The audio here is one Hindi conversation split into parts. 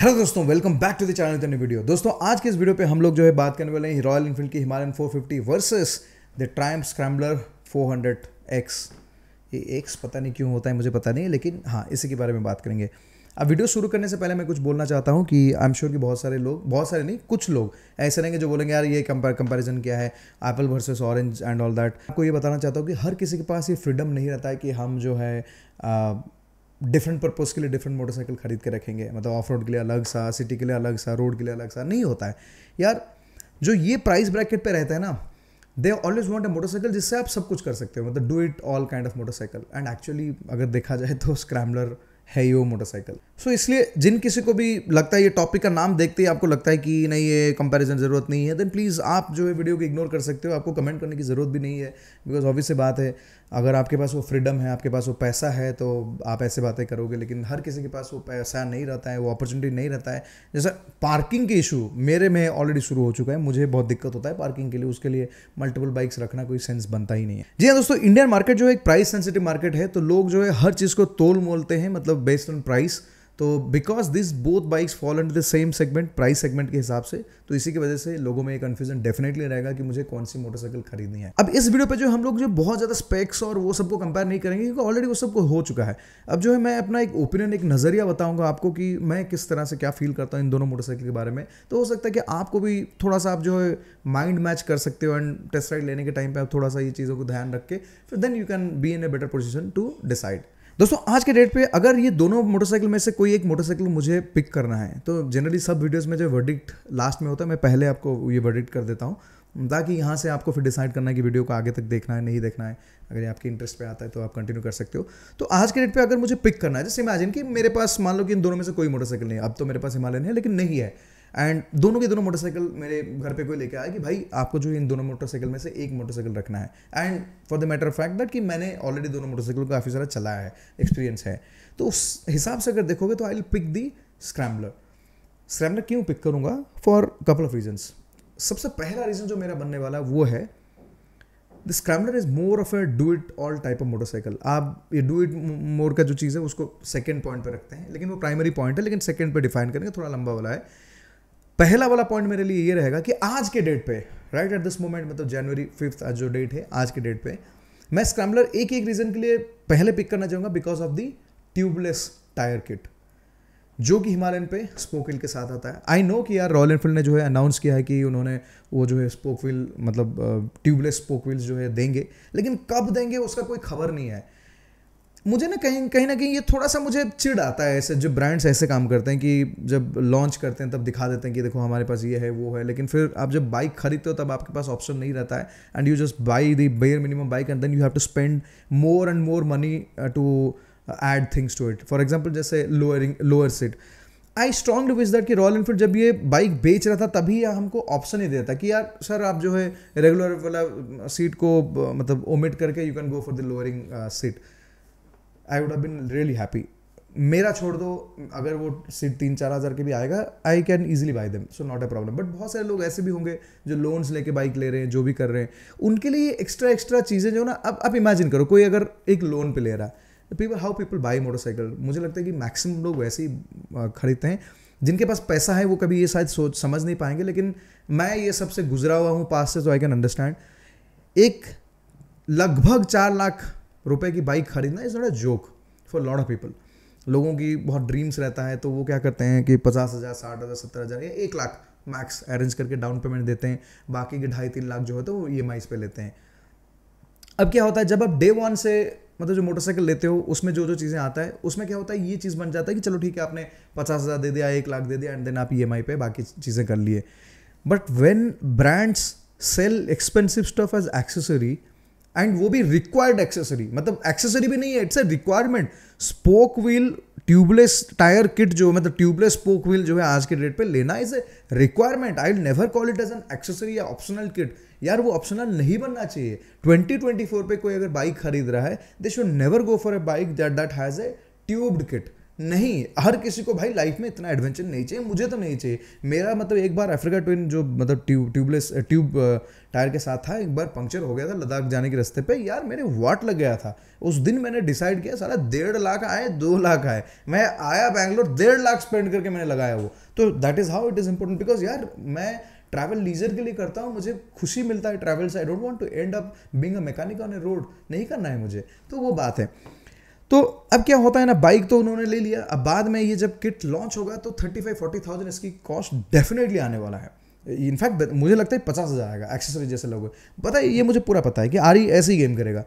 हेलो दोस्तों welcome back to the channel video दोस्तों आज के इस वीडियो पे हम लोग जो है बात करने वाले हैं रॉयल इनफील्ड की Himalayan 450 versus the Triumph Scrambler 400x ये एक्स पता नहीं क्यों होता है मुझे पता नहीं है लेकिन हाँ इसी के बारे में बात करेंगे अब वीडियो शुरू करने से पहले मैं कुछ बोलना चाहता हूँ कि आई एम श्योर कि बहुत सारे लोग बहुत सारे नहीं कुछ लोग ऐसे रहेंगे जो बोलेंगे यार ये कंपेरिजन क्या है apple versus orange and all that आपको ये बताना चाहता हूँ कि हर किसी के पास ये फ्रीडम नहीं रहता है कि हम जो है डिफरेंट पर्पज़ के लिए डिफरेंट मोटरसाइकिल खरीद के रखेंगे मतलब ऑफ रोड के लिए अलग सा सिटी के लिए अलग सा रोड के लिए अलग सा नहीं होता है यार जो ये प्राइस ब्रैकेट पे रहता है ना they always want a motorcycle जिससे आप सब कुछ कर सकते हो मतलब do it all kind of motorcycle and actually अगर देखा जाए तो स्क्रैम्बलर है ही वो मोटरसाइकिल सो इसलिए जिन किसी को भी लगता है ये टॉपिक का नाम देखते ही आपको लगता है कि नहीं ये कंपैरिजन ज़रूरत नहीं है देन प्लीज़ आप जो है वीडियो को इग्नोर कर सकते हो आपको कमेंट करने की ज़रूरत भी नहीं है बिकॉज ऑब्वियस से बात है अगर आपके पास वो फ्रीडम है आपके पास वो पैसा है तो आप ऐसे बातें करोगे लेकिन हर किसी के पास वो पैसा नहीं रहता है वो अपॉर्चुनिटी नहीं रहता है जैसा पार्किंग के इशू मेरे में ऑलरेडी शुरू हो चुका है मुझे बहुत दिक्कत होता है पार्किंग के लिए उसके लिए मल्टीपल बाइक्स रखना कोई सेंस बनता ही नहीं है जी हाँ दोस्तों इंडियन मार्केट जो है एक प्राइस सेंसिटिव मार्केट है तो लोग जो है हर चीज़ को तोल मोलते हैं मतलब बेस्ड ऑन प्राइस तो because this both bikes fall under the same segment price segment के हिसाब से तो इसी की वजह से लोगों में एक कन्फ्यूजन डेफिनेटली रहेगा कि मुझे कौन सी मोटरसाइकिल खरीदनी है अब इस वीडियो पे जो हम लोग जो बहुत ज़्यादा स्पेक्स और वो सबको कंपेयर नहीं करेंगे क्योंकि ऑलरेडी वो सबको हो चुका है अब जो है मैं अपना एक ओपिनियन एक नज़रिया बताऊंगा आपको कि मैं किस तरह से क्या फील करता हूँ इन दोनों मोटरसाइकिल के बारे में तो हो सकता है कि आपको भी थोड़ा सा आप जो है माइंड मैच कर सकते हो एंड टेस्ट राइड लेने के टाइम पर आप थोड़ा सा ये चीज़ों को ध्यान रख के फिर then you can be in a better position to decide दोस्तों आज के डेट पे अगर ये दोनों मोटरसाइकिल में से कोई एक मोटरसाइकिल मुझे पिक करना है तो जनरली सब वीडियोस में जो वर्डिक्ट लास्ट में होता है मैं पहले आपको ये वर्डिक्ट कर देता हूँ ताकि यहाँ से आपको फिर डिसाइड करना है कि वीडियो को आगे तक देखना है नहीं देखना है अगर ये आपके इंटरेस्ट पे आता है तो आप कंटिन्यू कर सकते हो तो आज के डेट पे अगर मुझे पिक करना है जैसे इमेजिन कि मेरे पास मान लो कि इन दोनों में से कोई मोटरसाइकिल नहीं है अब तो मेरे पास हिमालयन है लेकिन नहीं है एंड दोनों के दोनों मोटरसाइकिल मेरे घर पे कोई लेके आया कि भाई आपको जो इन दोनों मोटरसाइकिल में से एक मोटरसाइकिल रखना है and for the matter of fact that कि मैंने ऑलरेडी दोनों मोटरसाइकिल को काफ़ी सारा चलाया है एक्सपीरियंस है तो उस हिसाब से अगर देखोगे तो I will pick the scrambler scrambler क्यों पिक करूँगा फॉर कपल ऑफ रीजन्स सबसे पहला रीज़न जो मेरा बनने वाला वो है the scrambler is more of a do it all type of motorcycle आप ये डू इट मोर का जो चीज़ है उसको सेकेंड पॉइंट पर रखते हैं लेकिन वो प्राइमरी पॉइंट है लेकिन सेकेंड पर डिफाइन करेंगे थोड़ा लंबा वाला है पहला वाला पॉइंट मेरे लिए ये रहेगा कि आज के डेट पे राइट एट दिस मोमेंट मतलब जनवरी फिफ्थ आज जो डेट है आज के डेट पे मैं स्क्रैम्बलर एक एक रीज़न के लिए पहले पिक करना चाहूँगा because of the tubeless tyre kit जो कि हिमालयन पे स्पोकविल के साथ आता है आई नो कि यार रॉयल एनफील्ड ने जो है अनाउंस किया है कि उन्होंने वो जो है स्पोकविल मतलब ट्यूबलेस uh, स्पोकविल्स जो है देंगे लेकिन कब देंगे उसका कोई खबर नहीं है मुझे ना कहीं कहीं ना कहीं ये थोड़ा सा मुझे चिड़ आता है ऐसे जो ब्रांड्स ऐसे काम करते हैं कि जब लॉन्च करते हैं तब दिखा देते हैं कि देखो हमारे पास ये है वो है लेकिन फिर आप जब बाइक खरीदते हो तब आपके पास ऑप्शन नहीं रहता है and you just buy the bare minimum bike and then you have to spend more and more money to add things to it for example जैसे lowering lower seat I strongly wish that कि रॉयल इनफील्ड जब ये बाइक बेच रहा था तभी हमको ऑप्शन ही देता कि यार सर आप जो है रेगुलर वाला सीट uh, को uh, मतलब ओमिट करके you can go for the lowering seat I would been been really happy मेरा छोड़ दो अगर वो सीट तीन चार हज़ार के भी आएगा I can easily buy them so not a problem but बहुत सारे लोग ऐसे भी होंगे जो लोन्स लेके बाइक ले रहे हैं जो भी कर रहे हैं उनके लिए एक्स्ट्रा एक्स्ट्रा चीज़ें जो ना अब आप इमेजिन करो कोई अगर एक लोन पे ले रहा है people how people buy motorcycle मुझे लगता है कि मैक्सिमम लोग वैसे ही खरीदते हैं जिनके पास पैसा है वो कभी ये शायद सोच समझ नहीं पाएंगे लेकिन मैं ये सबसे गुजरा हुआ हूँ पास से तो आई कैन अंडरस्टैंड एक लगभग चार लाख रुपए की बाइक खरीदना is not a joke for lot of people लोगों की बहुत ड्रीम्स रहता है तो वो क्या करते हैं कि पचास हज़ार साठ हज़ार सत्तर हज़ार या एक लाख मैक्स अरेंज करके डाउन पेमेंट देते हैं बाकी के ढाई तीन लाख जो होते हैं तो वो ई एम पे लेते हैं अब क्या होता है जब आप डे वन से मतलब जो मोटरसाइकिल लेते हो उसमें जो जो चीज़ें आता है उसमें क्या होता है ये चीज़ बन जाता है कि चलो ठीक है आपने पचास हज़ार दे दिया एक लाख दे दिया एंड देन आप ई पे बाकी चीज़ें कर लिए but when brands sell expensive stuff as accessory and वो भी रिक्वायर्ड एक्सेसरी मतलब एक्सेसरी भी नहीं है it's a requirement spoke wheel tubeless tyre kit जो मतलब ट्यूबलेस स्पोक व्हील जो है आज के डेट पे लेना is a requirement I never call it as an accessory या ऑप्शनल किट यार वो ऑप्शनल नहीं बनना चाहिए 2024 पे कोई अगर बाइक खरीद रहा है they should never go for a bike that that has a tubed kit नहीं हर किसी को भाई लाइफ में इतना एडवेंचर नहीं चाहिए मुझे तो नहीं चाहिए मेरा मतलब एक बार अफ्रीका ट्विन जो मतलब ट्यूब ट्यूबलेस ट्यूब टायर के साथ था एक बार पंक्चर हो गया था लद्दाख जाने के रास्ते पे यार मेरे वाट लग गया था उस दिन मैंने डिसाइड किया सारा डेढ़ लाख आए दो लाख आए मैं आया बैंगलोर डेढ़ लाख स्पेंड करके मैंने लगाया वो तो that is how it is important because यार मैं ट्रैवल लीजर के लिए करता हूँ मुझे खुशी मिलता है ट्रैवल से I don't want to end up being a mechanic on a road नहीं करना है मुझे तो वो बात है तो अब क्या होता है ना बाइक तो उन्होंने ले लिया अब बाद में ये जब किट लॉन्च होगा तो थर्टी फाइव फोर्टी थाउजेंड इसकी कॉस्ट डेफिनेटली आने वाला है इनफैक्ट मुझे लगता है पचास हज़ार आएगा एक्सेसरी जैसे लोग पता है ये मुझे पूरा पता है कि आरी ऐसे ही गेम करेगा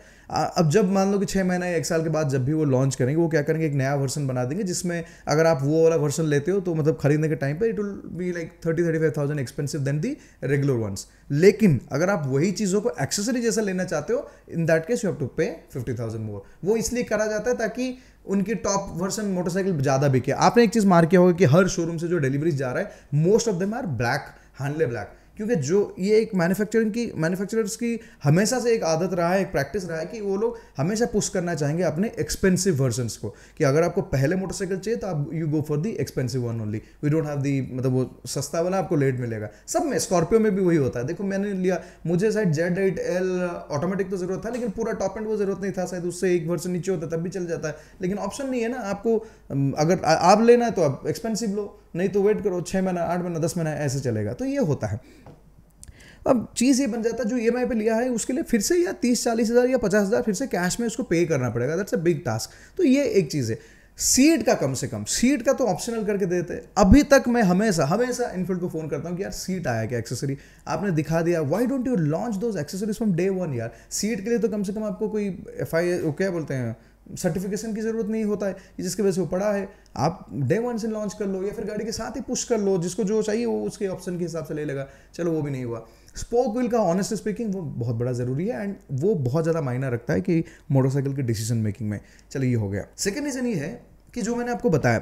अब जब मान लो कि छः महीना या एक साल के बाद जब भी वो लॉन्च करेंगे वो क्या करेंगे एक नया वर्सन बना देंगे जिसमें अगर आप वो वाला वर्सन लेते हो तो मतलब खरीदने के टाइम पर it will be like thirty thirty five thousand expensive than the regular ones लेकिन अगर आप वही चीज़ों को एक्सेसरी जैसा लेना चाहते हो in that case you have to pay fifty thousand more वो इसलिए करा जाता है ताकि उनकी टॉप वर्सन मोटरसाइकिल ज़्यादा बिके आपने एक चीज़ मार किया होगा कि हर शोरूम से जो डिलीवरीज जा रहा है most of them are black Hanle black क्योंकि जो ये एक मैन्युफैक्चरिंग की मैन्युफैक्चरर्स की हमेशा से एक आदत रहा है एक प्रैक्टिस रहा है कि वो लोग हमेशा पुश करना चाहेंगे अपने एक्सपेंसिव वर्जनस को कि अगर आपको पहले मोटरसाइकिल चाहिए तो आप you go for the expensive one only we don't have the मतलब वो सस्ता वाला आपको लेट मिलेगा सब में स्कॉर्पियो में भी वही होता है देखो मैंने लिया मुझे शायद जेड एट एल ऑटोमेटिक तो जरूरत था लेकिन पूरा टॉप एंड वो जरूरत नहीं था शायद उससे एक वर्जन नीचे होता तब भी चल जाता है लेकिन ऑप्शन नहीं है ना आपको अगर आप लेना है तो आप एक्सपेंसिव लो नहीं तो वेट करो छः महीना आठ महीना दस महीना ऐसे चलेगा तो ये होता है अब चीज़ ये बन जाता है जो ई e पर लिया है उसके लिए फिर से या तीस चालीस हज़ार या पचास हज़ार फिर से कैश में उसको पे करना पड़ेगा दैट्स अ बिग टास्क तो ये एक चीज़ है सीट का कम से कम सीट का तो ऑप्शनल करके देते अभी तक मैं हमेशा हमेशा इनफील्ड को फ़ोन करता हूँ कि यार सीट आया क्या एक्सेसरी आपने दिखा दिया why don't you launch those accessories from day one यार सीट के लिए तो कम से कम आपको कोई एफ आई क्या बोलते हैं सर्टिफिकेशन की ज़रूरत नहीं होता है जिसकी वजह से वो पड़ा है आप डे वन से लॉन्च कर लो या फिर गाड़ी के साथ ही पुश कर लो जिसको जो चाहिए वो उसके ऑप्शन के हिसाब से ले लेगा चलो वो भी नहीं हुआ स्पोक व्हील का ऑनेस्ट स्पीकिंग वो बहुत बड़ा ज़रूरी है एंड वो बहुत ज़्यादा मायना रखता है कि मोटरसाइकिल के डिसीजन मेकिंग में चलो ये हो गया सेकेंड रीज़न ये है कि जो मैंने आपको बताया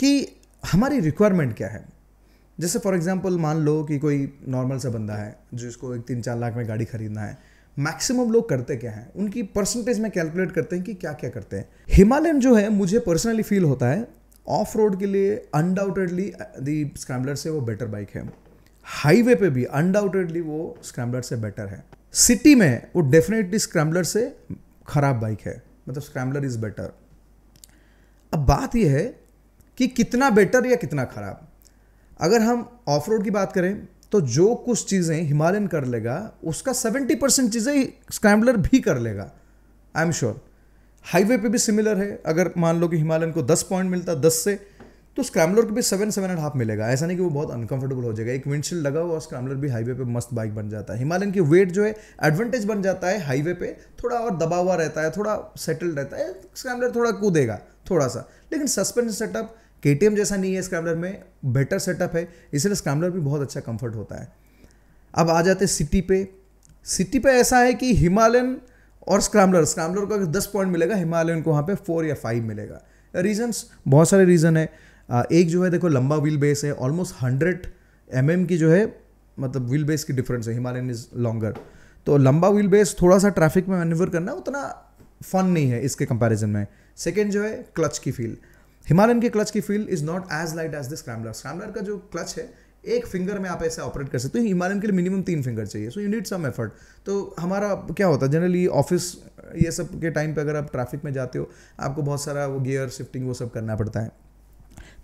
कि हमारी रिक्वायरमेंट क्या है जैसे फॉर एग्जाम्पल मान लो कि कोई नॉर्मल सा बंदा है जिसको एक तीन चार लाख में गाड़ी खरीदना है मैक्सिमम लोग करते क्या हैं उनकी परसेंटेज में कैलकुलेट करते हैं कि क्या क्या करते हैं हिमालयन जो है मुझे पर्सनली फील होता है ऑफ रोड के लिए अनडाउटेडली दी स्क्रैम्बलर से वो बेटर बाइक है हाईवे पे भी अनडाउटेडली वो स्क्रैम्बलर से बेटर है सिटी में वो डेफिनेटली स्क्रैम्बलर से खराब बाइक है मतलब स्क्रैम्बलर इज़ बेटर अब बात यह है कि कितना बेटर या कितना खराब अगर हम ऑफ रोड की बात करें तो जो कुछ चीज़ें हिमालयन कर लेगा उसका सेवेंटी परसेंट चीज़ें स्क्रैम्बलर भी कर लेगा आई एम श्योर हाईवे पे भी सिमिलर है अगर मान लो कि हिमालयन को दस पॉइंट मिलता दस से तो स्क्रैम्बलर को भी सेवन सेवन एंड हाफ मिलेगा ऐसा नहीं कि वो बहुत अनकंफर्टेबल हो जाएगा एक विंडशील्ड लगा हुआ स्क्रैम्बलर भी हाईवे पे मस्त बाइक बन जाता है हिमालयन की वेट जो है एडवांटेज बन जाता है हाईवे पे थोड़ा और दबा हुआ रहता है थोड़ा सेटल्ड रहता है स्क्रैम्बलर थोड़ा कूदेगा थोड़ा सा लेकिन सस्पेंशन सेटअप के जैसा नहीं है स्क्रैम्बलर में बेटर सेटअप है इसलिए स्क्रैम्बलर भी बहुत अच्छा कंफर्ट होता है अब आ जाते सिटी पे सिटी पे ऐसा है कि हिमालयन और स्क्रैम्बलर स्क्रैम्बलर को अगर दस पॉइंट मिलेगा हिमालयन को वहाँ पे फोर या फाइव मिलेगा रीजन्स बहुत सारे रीज़न है एक जो है देखो लंबा व्हील बेस है ऑलमोस्ट हंड्रेड एम mm की जो है मतलब व्हील बेस की डिफरेंस है हिमालयन इज़ लॉन्गर तो लंबा व्हील बेस थोड़ा सा ट्रैफिक में मैन्यूवर करना उतना फन नहीं है इसके कंपैरिजन में सेकेंड जो है क्लच की फील हिमालयन के क्लच की feel is not as light as the scrambler scrambler का जो क्लच है एक फिंगर में आप ऐसे ऑपरेट कर सकते हो हिमालयन के लिए मिनिमम तीन फिंगर चाहिए so you need some effort तो हमारा क्या होता है जनरली ऑफिस ये सब के टाइम पे अगर आप ट्रैफिक में जाते हो आपको बहुत सारा वो गियर शिफ्टिंग वो सब करना पड़ता है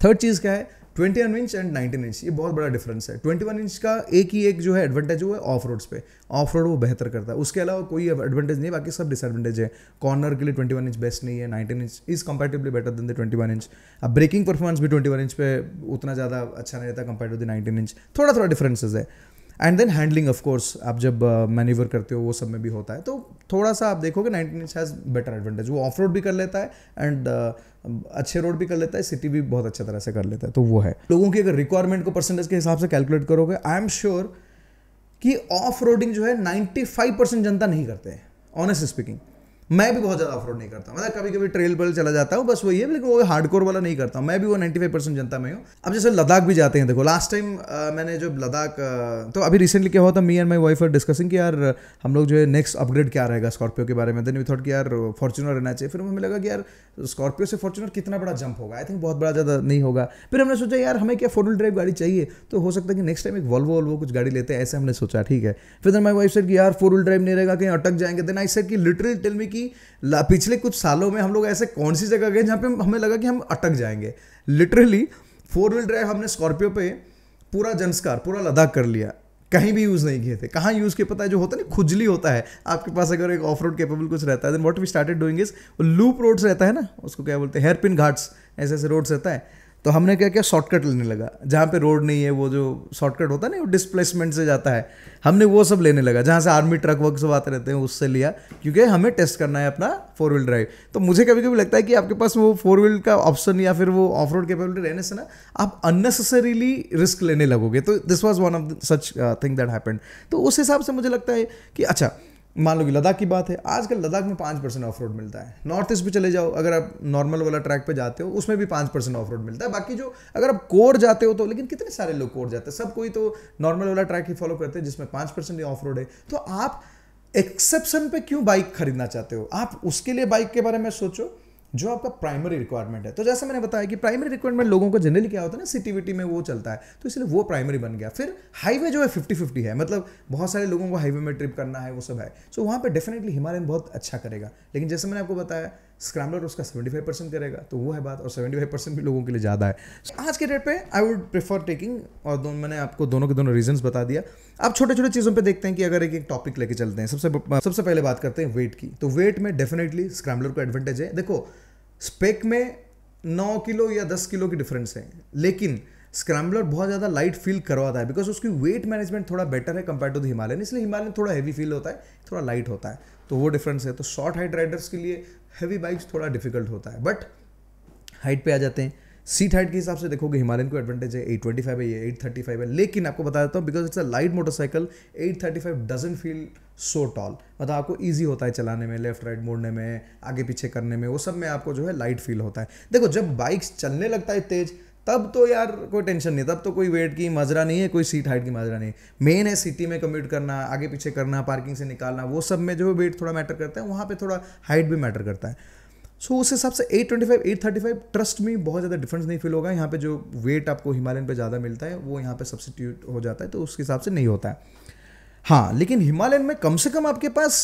थर्ड चीज़ क्या है twenty one inch and nineteen inch ये बहुत बड़ा डिफरेंस है ट्वेंटी वन इंच का एक ही एक जो है एडवांटेज वो है ऑफ रोड पे ऑफ रोड वो बेहतर करता है उसके अलावा कोई एडवांटेज नहीं बाकी सब डिसएडवांटेज है कॉर्नर के लिए ट्वेंटी वन इंच बेस्ट नहीं है nineteen inch is comparatively better than the twenty one inch अब ब्रेकिंग परफॉर्मेंस भी ट्वेंटी वन इंच पे उतना ज़्यादा अच्छा नहीं रहता compare to the nineteen inch थोड़ा थोड़ा डिफरेंसेज है and then handling of course आप जब मैनिवर uh, करते हो वो सब में भी होता है तो थोड़ा सा आप देखोगे nineteen inch has better advantage वो ऑफ रोड भी कर लेता है एंड uh, अच्छे रोड भी कर लेता है सिटी भी बहुत अच्छे तरह से कर लेता है तो वो है लोगों की अगर रिक्वायरमेंट को परसेंटेज के हिसाब से कैलकुलेट करोगे आई एम श्योर कि ऑफ रोडिंग जो है नाइन्टी फाइव परसेंट जनता नहीं करते हैं ऑनेस्ट स्पीकिंग मैं भी बहुत ज़्यादा अफ्रोड नहीं करता मतलब कभी कभी ट्रेल पर चला जाता हूँ बस वही है लेकिन वो कोर वाला नहीं करता मैं भी वो 95 परसेंट जनता में हूँ अब जैसे लद्दाख भी जाते हैं देखो लास्ट टाइम मैंने जब लद्दाख तो अभी रिसेंटली क्या हुआ था me and my wife are discussing कि यार हम लोग जो है नेक्स्ट अपग्रेड क्या रहेगा स्कॉर्पियो के बारे में देन वी थॉट कि यार फॉर्चुनर रहना चाहिए फिर हमें लगा कि यार स्कॉर्पियो से फॉर्चुनर कितना बड़ा जंप होगा आई थिंक बहुत बड़ा ज़्यादा नहीं होगा फिर हमने सोचा यार हमें क्या फोर व्हील ड्राइव गाड़ी चाहिए तो हो सकता है कि नेक्स्ट टाइम एक वॉल्वो वॉल्वो कुछ गाड़ी लेते हैं ऐसे हमने सोचा ठीक है फिर माई वाइफ सेट कि यार फोर व्हील ड्राइव नहीं रहेगा कहीं अटक जाएंगे देन आई सेट कि लिटरली टेल मी कि पिछले कुछ सालों में हम लोग ऐसे कौन सी जगह गए जहाँ पे हमें लगा कि हम अटक जाएंगे लिटरली फोर व्हील ड्राइव हमने स्कॉर्पियो पे पूरा जनस्कार पूरा लद्दाख कर लिया कहीं भी यूज़ नहीं किए थे कहाँ यूज़ किए पता है जो होता है ना खुजली होता है आपके पास अगर एक ऑफ रोड केपेबल कुछ रहता है then what we started doing is loop roads रहता है ना उसको क्या बोलते हैं हेयरपिन घाट्स ऐसे ऐसे रोड्स रहता है तो हमने क्या किया शॉर्टकट लेने लगा जहाँ पे रोड नहीं है वो जो शॉर्टकट होता है ना वो डिस्प्लेसमेंट से जाता है हमने वो सब लेने लगा जहाँ से आर्मी ट्रक वर्क सब आते रहते हैं उससे लिया क्योंकि हमें टेस्ट करना है अपना फोर व्हील ड्राइव तो मुझे कभी कभी लगता है कि आपके पास वो फोर व्हील का ऑप्शन या फिर वो ऑफ रोड कैपेबिलिटी रहने से ना आप अननेसेसरीली रिस्क लेने लगोगे तो this was one of such thing that happened तो उस हिसाब से मुझे लगता है कि अच्छा मान लो कि लद्दाख की बात है आजकल लद्दाख में पाँच परसेंट ऑफ रोड मिलता है नॉर्थ ईस्ट पे चले जाओ अगर आप नॉर्मल वाला ट्रैक पे जाते हो उसमें भी पाँच परसेंट ऑफ रोड मिलता है बाकी जो अगर आप कोर जाते हो तो लेकिन कितने सारे लोग कोर जाते हैं सब कोई तो नॉर्मल वाला ट्रैक ही फॉलो करते हैं जिसमें पाँच परसेंट ऑफ रोड है तो आप एक्सेप्शन पे क्यों बाइक खरीदना चाहते हो आप उसके लिए बाइक के बारे में सोचो जो आपका प्राइमरी रिक्वायरमेंट है तो जैसे मैंने बताया कि प्राइमरी रिक्वायरमेंट लोगों को जनरली क्या होता है ना सिटीविटी में वो चलता है तो इसलिए वो प्राइमरी बन गया फिर हाईवे जो है फिफ्टी फिफ्टी है मतलब बहुत सारे लोगों को हाईवे में ट्रिप करना है वो सब है सो वहाँ पर डेफिनेटली हिमालयन बहुत अच्छा करेगा लेकिन जैसे मैंने आपको बताया स्क्रैम्बलर उसका फाइव परसेंट करेगा तो वो है बात और फाइव परसेंट भी लोगों के लिए ज़्यादा है so, आज के डेट पे आई वुड प्रेफर टेकिंग और दोनों मैंने आपको दोनों के दोनों रीजन बता दिया आप छोटे छोटे चीज़ों पे देखते हैं कि अगर एक एक टॉपिक लेके चलते हैं सबसे सबसे पहले बात करते हैं वेट की तो वेट में डेफिनेटली स्क्रैम्बलर को एडवांटेज है देखो स्पेक में 9 किलो या 10 किलो की डिफरेंस है लेकिन स्क्रैम्बलर बहुत ज़्यादा लाइट फील करवाता है बिकॉज उसकी वेट मैनेजमेंट थोड़ा बेटर है कंपेयर टू द हिमालयन इसलिए हिमालयन थोड़ा हैवी फील होता है थोड़ा लाइट होता है तो वो डिफरेंस है तो शॉर्ट हाइट राइडर्स के लिए हैवी बाइक्स थोड़ा डिफिकल्ट होता है बट हाइट पे आ जाते हैं सीट हाइट के हिसाब से देखोगे हिमालयन को एडवांटेज है एट ट्वेंटी फाइव है ये एट थर्टी फाइव है लेकिन आपको बता देता हूँ because it's a light motorcycle at thirty five doesn't feel so tall मतलब आपको ईजी होता है चलाने में लेफ्ट राइट मोड़ने में आगे पीछे करने में वो सब में आपको जो है लाइट फील होता है देखो जब बाइक्स चलने लगता है तेज़ तब तो यार कोई टेंशन नहीं तब तो कोई वेट की मज़रा नहीं है कोई सीट हाइट की मज़रा नहीं मेन है सिटी में कम्यूट करना आगे पीछे करना पार्किंग से निकालना वो सब में जो है वेट थोड़ा मैटर करता है वहाँ पे थोड़ा हाइट भी मैटर करता है सो so, उस हिसाब से 825, 835 ट्रस्ट में बहुत ज़्यादा डिफरेंस नहीं फील होगा यहाँ पे जो वेट आपको हिमालयन पे ज़्यादा मिलता है वो यहाँ पे सब्सिट्यूट हो जाता है तो उसके हिसाब से नहीं होता है हाँ लेकिन हिमालयन में कम से कम आपके पास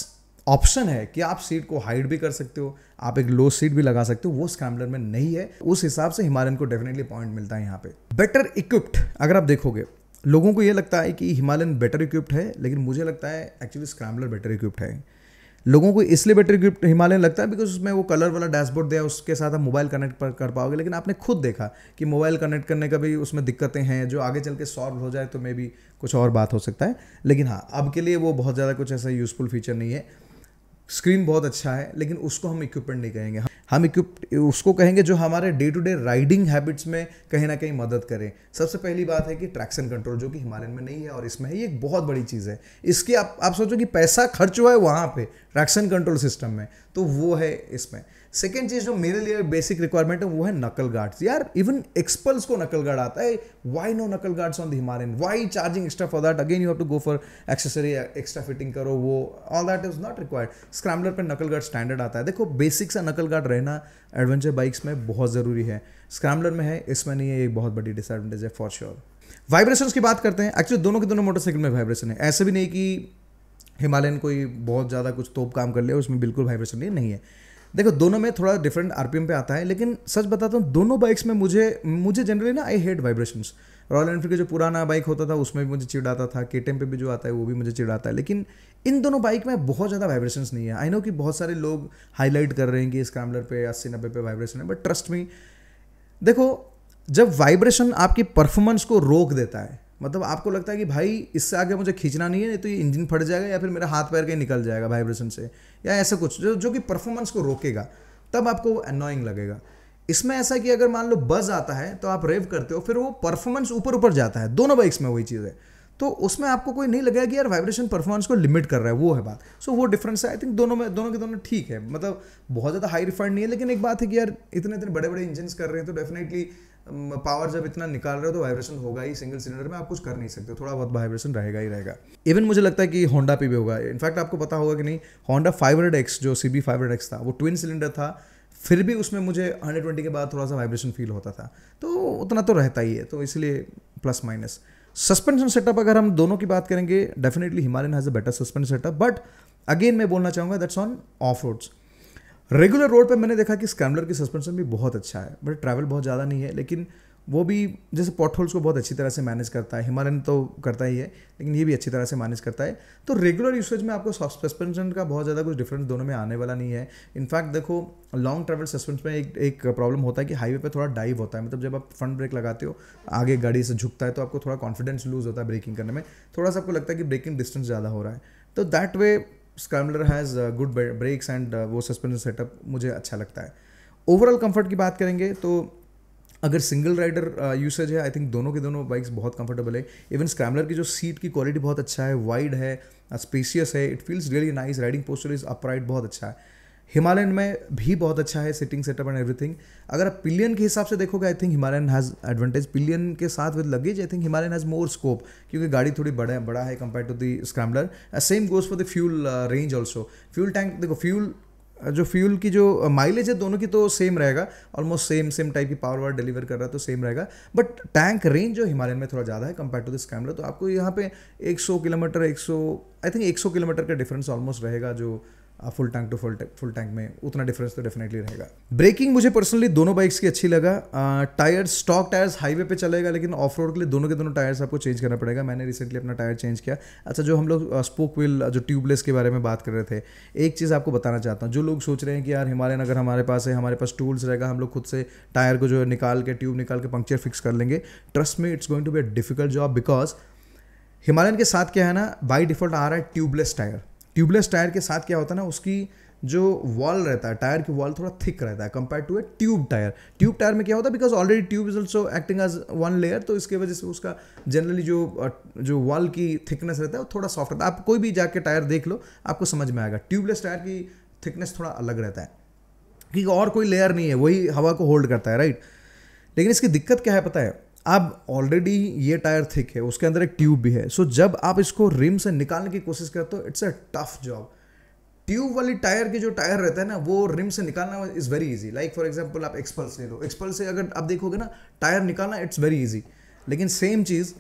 ऑप्शन है कि आप सीट को हाइड भी कर सकते हो आप एक लो सीट भी लगा सकते हो वो स्कैम्बलर में नहीं है उस हिसाब से हिमालयन को डेफिनेटली पॉइंट मिलता है यहाँ पे बेटर इक्विप्ड अगर आप देखोगे लोगों को ये लगता है कि हिमालयन बेटर इक्विप्ड है लेकिन मुझे लगता है एक्चुअली स्क्रैम्बलर बेटर इक्विप्ड है लोगों को इसलिए बेटर गिफ्ट हिमालयन लगता है बिकॉज उसमें वो कलर वाला डैशबोर्ड दिया उसके साथ आप मोबाइल कनेक्ट कर पाओगे लेकिन आपने खुद देखा कि मोबाइल कनेक्ट करने का भी उसमें दिक्कतें हैं जो आगे चल के सॉल्व हो जाए तो मे बी कुछ और बात हो सकता है लेकिन हाँ अब के लिए वो बहुत ज़्यादा कुछ ऐसा यूज़फुल फीचर नहीं है स्क्रीन बहुत अच्छा है लेकिन उसको हम इक्विपमेंट नहीं कहेंगे हम इक्विप उसको कहेंगे जो हमारे day to day riding habits में कहीं ना कहीं मदद करें सबसे पहली बात है कि ट्रैक्शन कंट्रोल जो कि हिमालयन में नहीं है और इसमें है ये एक बहुत बड़ी चीज़ है इसकी आप आप सोचो कि पैसा खर्च हुआ है वहाँ पे ट्रैक्शन कंट्रोल सिस्टम में तो वो है इसमें सेकेंड चीज़ जो मेरे लिए बेसिक रिक्वायरमेंट है वो है नकल गार्ड्स यार इवन एक्सपल्स को नकल गार्ड आता है why no knuckle guards on the Himalayan why charging extra for that again you have to go for accessory extra fitting करो वो all that is not required scrambler पर नकल गार्ड स्टैंडर्ड आता है देखो बेसिक सा नकल गार्ड रहना एडवेंचर बाइक्स में बहुत ज़रूरी है स्क्रैम्बलर में है इसमें नहीं है एक बहुत बड़ी डिसएडवांटेज है फॉर श्योर वाइब्रेशन की बात करते हैं एक्चुअली दोनों के दोनों मोटरसाइकिल में वाइब्रेशन है ऐसे भी नहीं कि हिमालयन कोई बहुत ज़्यादा कुछ तोप काम कर लिया उसमें बिल्कुल वाइब्रेशन नहीं है देखो दोनों में थोड़ा डिफरेंट आरपीएम पे आता है लेकिन सच बताता हूँ दोनों बाइक्स में मुझे मुझे जनरली ना I hate vibrations Royal Enfield का जो पुराना बाइक होता था उसमें भी मुझे चिड़ाता था के टेम पे भी जो आता है वो भी मुझे चिड़ाता है लेकिन इन दोनों बाइक में बहुत ज़्यादा वाइब्रेशंस नहीं है आई नो कि बहुत सारे लोग हाईलाइट कर रहे हैं कि इस स्क्रैम्बलर पे अस्सी नब्बे पे वाइब्रेशन है बट ट्रस्ट मी देखो जब वाइब्रेशन आपकी परफॉर्मेंस को रोक देता है मतलब आपको लगता है कि भाई इससे आगे मुझे खींचना नहीं है नहीं तो ये इंजन फट जाएगा या फिर मेरा हाथ पैर कहीं निकल जाएगा वाइब्रेशन से या ऐसा कुछ जो जो कि परफॉर्मेंस को रोकेगा तब आपको वो अनोइंग लगेगा इसमें ऐसा कि अगर मान लो बस आता है तो आप रेव करते हो फिर वो परफॉर्मेंस ऊपर ऊपर जाता है दोनों बाइक्स में वही चीज़ है तो उसमें आपको कोई नहीं लगेगा कि यार वाइब्रेशन परफॉर्मेंस को लिमिट कर रहा है वो है बात सो so, वो डिफरेंस है आई थिंक दोनों में दोनों के दोनों ठीक है मतलब बहुत ज़्यादा हाई रिफाइंड नहीं है लेकिन एक बात है कि यार इतने इतने बड़े बड़े इंजन्स कर रहे हैं तो डेफिनेटली पावर जब इतना निकाल रहे हो तो वाइब्रेशन होगा ही सिंगल सिलेंडर में आप कुछ कर नहीं सकते थोड़ा बहुत वाइब्रेशन रहेगा ही रहेगा इवन मुझे लगता है कि होंडा पे भी होगा इनफैक्ट आपको पता होगा कि नहीं होंडा फाइव एक्स जो सी बी फाइव एक्स था वो ट्विन सिलेंडर था फिर भी उसमें मुझे ट्वेंटी के बाद थोड़ा सा वाइब्रेशन फील होता था तो उतना तो रहता ही है तो इसलिए प्लस माइनस सस्पेंशन सेटअप अगर हम दोनों की बात करेंगे definitely Himalayan has a better suspension setup but again मैं बोलना चाहूँगा that's on off roads regular road पर मैंने देखा कि स्क्रैम्बलर की सस्पेंशन भी बहुत अच्छा है बट ट्रैवल बहुत ज़्यादा नहीं है लेकिन वो भी जैसे पॉट होल्स को बहुत अच्छी तरह से मैनेज करता है हिमालयन तो करता ही है लेकिन ये भी अच्छी तरह से मैनेज करता है तो रेगुलर यूसेज में आपको सस्पेंशन का बहुत ज़्यादा कुछ डिफरेंस दोनों में आने वाला नहीं है इनफैक्ट देखो लॉन्ग ट्रैवल सस्पेंस में एक एक प्रॉब्लम होता है कि हाईवे पर थोड़ा डाइव होता है मतलब जब आप फ्रंट ब्रेक लगाते हो आगे गाड़ी से झुकता है तो आपको थोड़ा कॉन्फिडेंस लूज होता है ब्रेकिंग करने में थोड़ा सा आपको लगता है कि ब्रेकिंग डिस्टेंस ज़्यादा हो रहा है तो that way scrambler has good brakes and वो सस्पेंशन सेटअप मुझे अच्छा लगता है ओवरऑल कंफर्ट की बात करेंगे तो अगर सिंगल राइडर यूसेज है आई थिंक दोनों के दोनों बाइक्स बहुत कंफर्टेबल है इवन स्क्रैम्बलर की जो सीट की क्वालिटी बहुत अच्छा है वाइड है स्पेसियस uh, है it feels really nice riding posture is upright बहुत अच्छा है हिमालयन में भी बहुत अच्छा है सिटिंग सेटअप एंड एवरीथिंग अगर आप पिलियन के हिसाब से देखोगे I think Himalayan has advantage pillion के साथ with luggage I think Himalayan has more scope क्योंकि गाड़ी थोड़ी बड़ा बड़ा है compare to the scrambler same goes for the fuel range also fuel tank देखो फ्यूल uh, जो फ्यूल की जो माइलेज uh, है दोनों की तो सेम रहेगा ऑलमोस्ट सेम सेम टाइप की पावर वावर डिलीवर कर रहा है तो सेम रहेगा बट टैंक रेंज जो हिमालयन में थोड़ा ज़्यादा है कंपेयर टू दिस कैमरा तो आपको यहाँ पे 100 किलोमीटर 100 आई थिंक 100 किलोमीटर का डिफरेंस ऑलमोस्ट रहेगा जो आप full tank to full full tank में उतना डिफरेंस तो डेफिनेटली रहेगा ब्रेकिंग मुझे पर्सनली दोनों बाइक्स की अच्छी लगा टायर स्टॉक टायर्स हाईवे पे चलेगा लेकिन ऑफ रोड के लिए दोनों के दोनों टायर्स आपको चेंज करना पड़ेगा मैंने रिसेंटली अपना टायर चेंज किया अच्छा जो हम लोग स्पोक व्हील जो ट्यूबलेस के बारे में बात कर रहे थे एक चीज़ आपको बताना चाहता हूँ जो लोग सोच रहे हैं कि यार हिमालयन अगर हमारे पास है हमारे पास टूल्स रहेगा हम लोग खुद से टायर को जो है निकाल के ट्यूब निकाल के पंक्चर फिक्स कर लेंगे trust me it's going to be a difficult job because Himalayan के साथ क्या है ना बाई डिफॉल्ट आ रहा है ट्यूबलेस टायर ट्यूबलेस टायर के साथ क्या होता है ना उसकी जो वॉल रहता है टायर की वॉल थोड़ा थिक रहता है compare to a tube tyre tube tyre में क्या होता है because already tube is also acting as one layer तो इसके वजह से उसका जनरली जो जो वॉल की थिकनेस रहता है वो थोड़ा सॉफ्ट रहता है आप कोई भी जाके टायर देख लो आपको समझ में आएगा ट्यूबलेस टायर की थिकनेस थोड़ा अलग रहता है क्योंकि और कोई लेयर नहीं है वही हवा को होल्ड करता है राइट लेकिन इसकी दिक्कत क्या है पता है अब ऑलरेडी ये टायर थिक है उसके अंदर एक ट्यूब भी है सो so, जब आप इसको रिम से निकालने की कोशिश करते हो it's a tough job tube वाली टायर के जो टायर रहता है ना वो रिम से निकालना is very easy like for example आप एक्सपल्स ले लो एक्सपल्स से अगर आप देखोगे ना टायर निकालना इट्स वेरी ईजी लेकिन सेम चीज़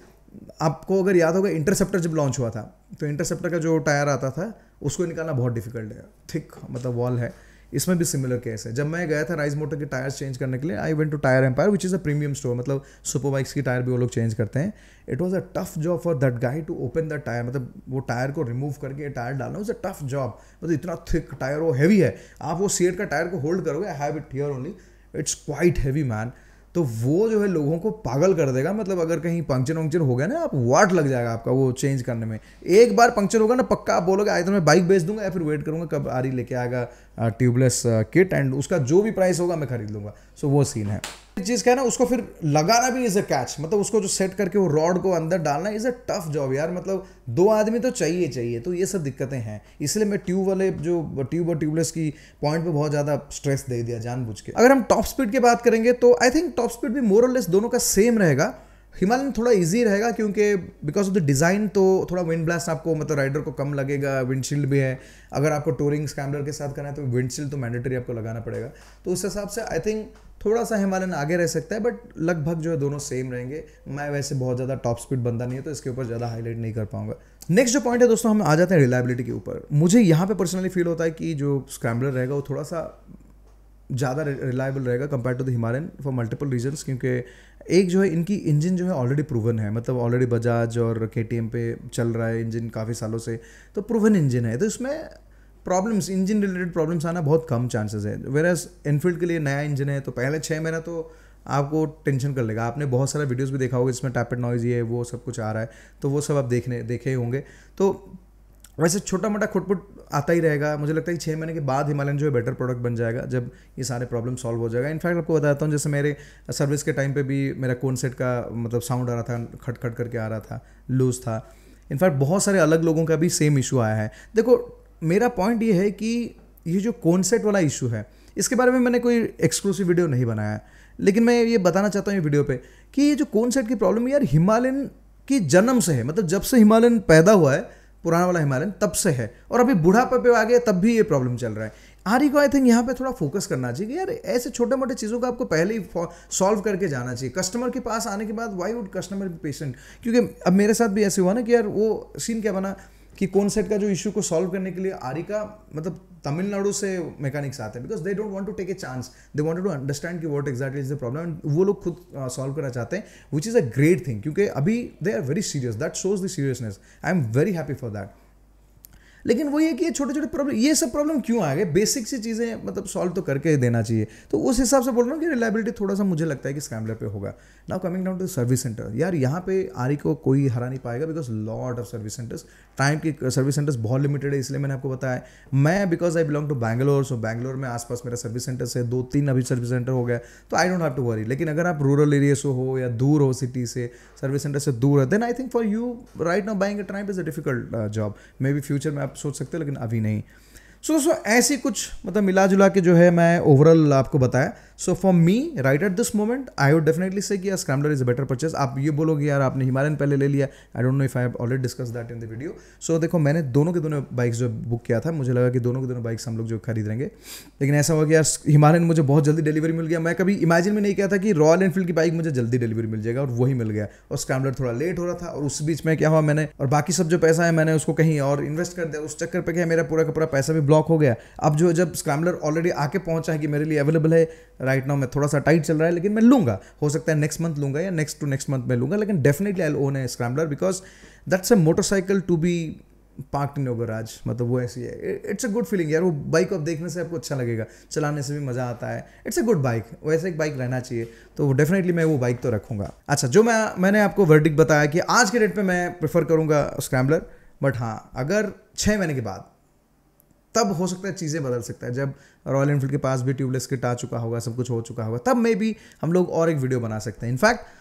आपको अगर याद होगा इंटरसेप्टर जब लॉन्च हुआ था तो इंटरसेप्टर का जो टायर आता था उसको निकालना बहुत डिफिकल्ट है थिक मतलब वॉल है इसमें भी सिमिलर केस है जब मैं गया था राइज मोटर के टायर्स चेंज करने के लिए I went to tyre empire which is a premium store मतलब सुपर बाइक्स की टायर भी वो लोग चेंज करते हैं it was a tough job for that guy to open that tyre मतलब वो टायर को रिमूव करके टायर डालना वॉज अ टफ जॉब मतलब इतना थिक टायर वो हैवी है आप वो सीट का टायर को होल्ड करोगे I have it here only it's quite heavy man तो वो जो है लोगों को पागल कर देगा मतलब अगर कहीं पंक्चर वंक्चर हो गया ना आप वाट लग जाएगा आपका वो चेंज करने में एक बार पंक्चर होगा ना पक्का आप बोलोगे आज तो मैं बाइक बेच दूंगा या फिर वेट करूंगा कब आ रही लेके आएगा ट्यूबलेस किट एंड उसका जो भी प्राइस होगा मैं खरीद लूंगा सो वो सीन है चीज क्या है ना उसको फिर लगाना भी इज अ कैच मतलब उसको जो सेट करके वो रॉड को अंदर डालना इज अ टफ जॉब यार मतलब दो आदमी तो चाहिए चाहिए तो ये सब दिक्कतें हैं इसलिए मैं ट्यूब वाले जो ट्यूब और ट्यूबलेस की पॉइंट पे बहुत ज़्यादा स्ट्रेस दे दिया जानबूझ के अगर हम टॉप स्पीड की बात करेंगे तो आई थिंक टॉप स्पीड भी मोरलेस दोनों का सेम रहेगा हिमालयन थोड़ा इजी रहेगा क्योंकि बिकॉज ऑफ द डिज़ाइन तो थोड़ा विंड ब्लास्ट आपको मतलब राइडर को कम लगेगा विंडशील्ड भी है अगर आपको टूरिंग स्कैम्बलर के साथ करना है तो विंडशील्ड तो मैंडेटरी आपको लगाना पड़ेगा तो उस हिसाब से आई थिंक थोड़ा सा हिमालयन आगे रह सकता है बट लगभग जो है दोनों सेम रहेंगे मैं वैसे बहुत ज़्यादा टॉप स्पीड बनता नहीं है तो इसके ऊपर ज़्यादा हाईलाइट नहीं कर पाऊंगा नेक्स्ट जो पॉइंट है दोस्तों हम आ जाते हैं रिलायबिलिटी के ऊपर मुझे यहाँ पे पर्सनली फील होता है कि जो स्क्रैम्बलर रहेगा वो थोड़ा सा ज़्यादा रिलायबल रहेगा compare to the Himalayan for multiple reasons क्योंकि एक जो है इनकी इंजन जो है ऑलरेडी प्रूवन है मतलब ऑलरेडी बजाज और के पे चल रहा है इंजन काफ़ी सालों से तो प्रूवन इंजन है तो इसमें प्रॉब्लम्स इंजन रिलेटेड प्रॉब्लम्स आना बहुत कम चांसेस है वेर एज एनफील्ड के लिए नया इंजन है तो पहले छः महीना तो आपको टेंशन कर लेगा आपने बहुत सारा वीडियोस भी देखा होगा जिसमें टैपेड नॉइज ये है वो सब कुछ आ रहा है तो वो सब आप देखने देखे होंगे तो वैसे छोटा मोटा खुटपुट आता ही रहेगा मुझे लगता है कि छः महीने के बाद हिमालयन जो है बेटर प्रोडक्ट बन जाएगा जब ये सारे प्रॉब्लम सॉल्व हो जाएगा इनफैक्ट आपको बताता हूँ जैसे मेरे सर्विस के टाइम पे भी मेरा कौन सेट का मतलब साउंड आ रहा था खट खट करके आ रहा था लूज था इनफैक्ट बहुत सारे अलग लोगों का भी सेम इशू आया है देखो मेरा पॉइंट ये है कि ये जो कोन सेट वाला इशू है इसके बारे में मैंने कोई एक्सक्लूसिव वीडियो नहीं बनाया है लेकिन मैं ये बताना चाहता हूँ ये वीडियो पे कि ये जो कोन सेट की प्रॉब्लम यार हिमालयन की जन्म से है मतलब जब से हिमालयन पैदा हुआ है पुराना वाला हिमालयन तब से है और अभी बुढ़ापे पे आ गया तब भी ये प्रॉब्लम चल रहा है आरी को आई थिंक यहाँ पे थोड़ा फोकस करना चाहिए यार ऐसे छोटे मोटे चीज़ों का आपको पहले ही सॉल्व करके जाना चाहिए कस्टमर के पास आने के बाद वाई वुड कस्टमर पेशेंट क्योंकि अब मेरे साथ भी ऐसे हुआ ना कि यार वो सीन क्या बना कि कौन सेट का जो इशू को सॉल्व करने के लिए आरिका मतलब तमिलनाडु से मैकेनिक्स आते हैं because they don't want to take a chance they want to understand कि what exactly is the problem वो लोग खुद सॉल्व करना चाहते हैं which is a great thing क्योंकि अभी they are very serious that shows the seriousness I am very happy for that लेकिन वही है कि ये छोटे छोटे प्रॉब्लम ये सब प्रॉब्लम क्यों आ गए बेसिक सी चीज़ें मतलब सॉल्व तो करके देना चाहिए तो उस हिसाब से बोल रहा हूँ कि रिलायबिलिटी थोड़ा सा मुझे लगता है कि स्कैमलर पे होगा now coming down to service centre यार यहाँ पे आरी को कोई हरा नहीं पाएगा because lot of service centres time की सर्विस सेंटर्स बहुत लिमिटेड है इसलिए मैंने आपको बताया मैं because I belong to Bangalore so Bangalore में आसपास मेरा सर्विस सेंटर्स है दो तीन अभी सर्विस सेंटर हो गया तो I don't have to worry लेकिन अगर आप रूरल एरिया से हो या दूर हो सिटी से सर्विस सेंटर से दूर है then I think for you right now buying a Triumph is a difficult job maybe future में आप आप सोच सकते हो लेकिन अभी नहीं सो so, दोस्तों ऐसी कुछ मतलब मिला जुला के जो है मैं ओवरऑल आपको बताया so for me right at this moment I would definitely say किया scrambler is a better purchase आप ये बोलोगे यार आपने हिमालयन पहले ले लिया I don't know if I already discuss that in the video so देखो मैंने दोनों के दोनों बाइक्स जो बुक किया था मुझे लगा कि दोनों के दोनों बाइक्स हम लोग जो खरीद रहेंगे लेकिन ऐसा हुआ कि यार हिमालयन मुझे बहुत जल्दी डिलीवरी मिल गया मैं कभी इमेजिन में नहीं किया था कि रॉयल एनफील्ड की बाइक मुझे जल्दी डिलीवरी मिल जाएगा और वही मिल गया और स्क्रैम्बलर थोड़ा लेट हो रहा था और उस बीच में क्या हुआ मैंने और बाकी सब जो पैसा है मैंने उसको कहीं और इन्वेस्ट कर दिया उस चक्कर पर क्या मेरा पूरा का पूरा पैसा भी ब्लॉक हो गया अब जो जब स्क्रैम्बलर ऑलरेडी आके पहुंचा है कि मेरे लिए अवेलेबल है राइट नाउ मैं थोड़ा सा टाइट चल रहा है लेकिन मैं लूंगा हो सकता है नेक्स्ट मंथ लूंगा या नेक्स्ट टू नेक्स्ट मंथ में लूंगा लेकिन definitely I own a scrambler because that's a motorcycle to be park in your आज मतलब वो ऐसी है इट्स अ गुड फीलिंग यार वो बाइक आप देखने से आपको अच्छा लगेगा चलाने से भी मज़ा आता है इट्स अ गुड बाइक वैसे एक बाइक रहना चाहिए तो डेफिनेटली मैं वो बाइक तो रखूंगा अच्छा जो मैं मैंने आपको वर्डिक बताया कि आज के डेट पे मैं प्रेफर करूंगा स्क्रैम्बलर बट हाँ अगर छः महीने के बाद तब हो सकता है चीज़ें बदल सकता है जब रॉयल एनफील्ड के पास भी ट्यूबलेस किट आ चुका होगा सब कुछ हो चुका होगा तब मे भी हम लोग और एक वीडियो बना सकते हैं इनफैक्ट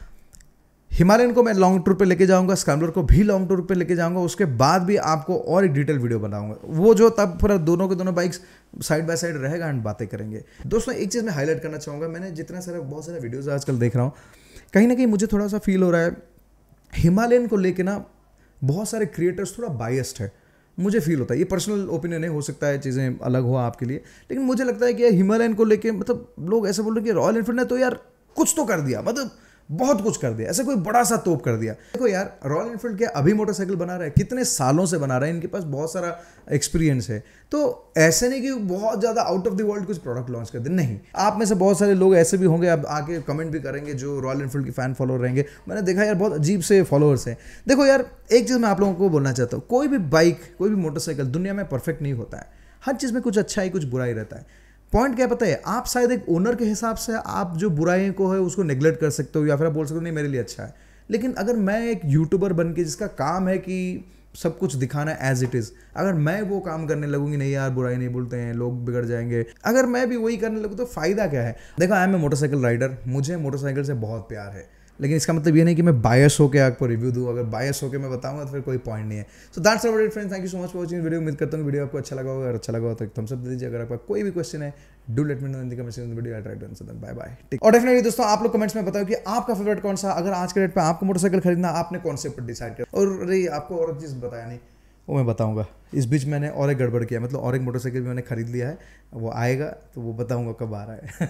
हिमालयन को मैं लॉन्ग टूर पे लेके जाऊंगा स्कैम्बलर को भी लॉन्ग टूर पे लेके जाऊंगा उसके बाद भी आपको और एक डिटेल वीडियो बनाऊंगा वो जो तब पूरा दोनों के दोनों बाइक्स साइड बाय साइड रहेगा एंड बातें करेंगे दोस्तों एक चीज़ मैं हाईलाइट करना चाहूँगा मैंने जितना सारा बहुत सारे वीडियोज़ आजकल देख रहा हूँ कहीं ना कहीं मुझे थोड़ा सा फील हो रहा है हिमालयन को लेकर ना बहुत सारे क्रिएटर्स थोड़ा बायस्ड है मुझे फील होता है ये पर्सनल ओपिनियन है हो सकता है चीज़ें अलग हो आपके लिए लेकिन मुझे लगता है कि हिमालयन को लेके मतलब लोग ऐसे बोल रहे कि रॉयल एनफील्ड ने तो यार कुछ तो कर दिया मतलब बहुत कुछ कर दिया ऐसे कोई बड़ा सा तोप कर दिया देखो यार रॉयल इनफील्ड क्या अभी मोटरसाइकिल बना रहा है कितने सालों से बना रहा है इनके पास बहुत सारा एक्सपीरियंस है तो ऐसे नहीं कि बहुत ज़्यादा आउट ऑफ द वर्ल्ड कुछ प्रोडक्ट लॉन्च कर दे नहीं आप में से बहुत सारे लोग ऐसे भी होंगे आप आके कमेंट भी करेंगे जो रॉयल इनफील्ड के फैन फॉलोअर रहेंगे मैंने देखा यार बहुत अजीब से फॉलोअर्स हैं देखो यार एक चीज़ मैं आप लोगों को बोलना चाहता हूँ कोई भी बाइक कोई भी मोटरसाइकिल दुनिया में परफेक्ट नहीं होता है हर चीज़ में कुछ अच्छा ही कुछ बुरा ही रहता है पॉइंट क्या पता है आप शायद एक ओनर के हिसाब से आप जो बुराई को है उसको नेग्लेक्ट कर सकते हो या फिर आप बोल सकते हो नहीं मेरे लिए अच्छा है लेकिन अगर मैं एक यूट्यूबर बन के जिसका काम है कि सब कुछ दिखाना एज इट इज़ अगर मैं वो काम करने लगूंगी नहीं यार बुराई नहीं बोलते हैं लोग बिगड़ जाएंगे अगर मैं भी वही करने लगूँ तो फ़ायदा क्या है देखो I am a motorcycle rider मुझे मोटरसाइकिल से बहुत प्यार है लेकिन इसका मतलब ये नहीं कि मैं बायस होकर आपको रिव्यू दूँ अगर बायस होकर मैं बताऊँगा तो फिर कोई पॉइंट नहीं है so that's about friends thank you so much for watching video उम्मीद करता हूँ वीडियो आपको अच्छा लगा होगा अगर अच्छा लगा हो तो एक अप दे दीजिए अगर आपका कोई भी क्वेश्चन है do let me know in the comments in video I try to answer bye bye और डेफिनेटली दोस्तों आप लोग कमेंट्स में बताओ कि आपका फेवरेट कौन सा अगर आज के डेट पे आपको मोटरसाइकिल खरीदना आपने कौन से पर डिसाइड किया और अरे आपको और चीज़ बताया नहीं वो मैं बताऊंगा इस बीच मैंने और एक गड़बड़ किया मतलब और एक मोटरसाइकिल भी मैंने खरीद लिया है वो आएगा तो वो बताऊंगा कब आ रहा है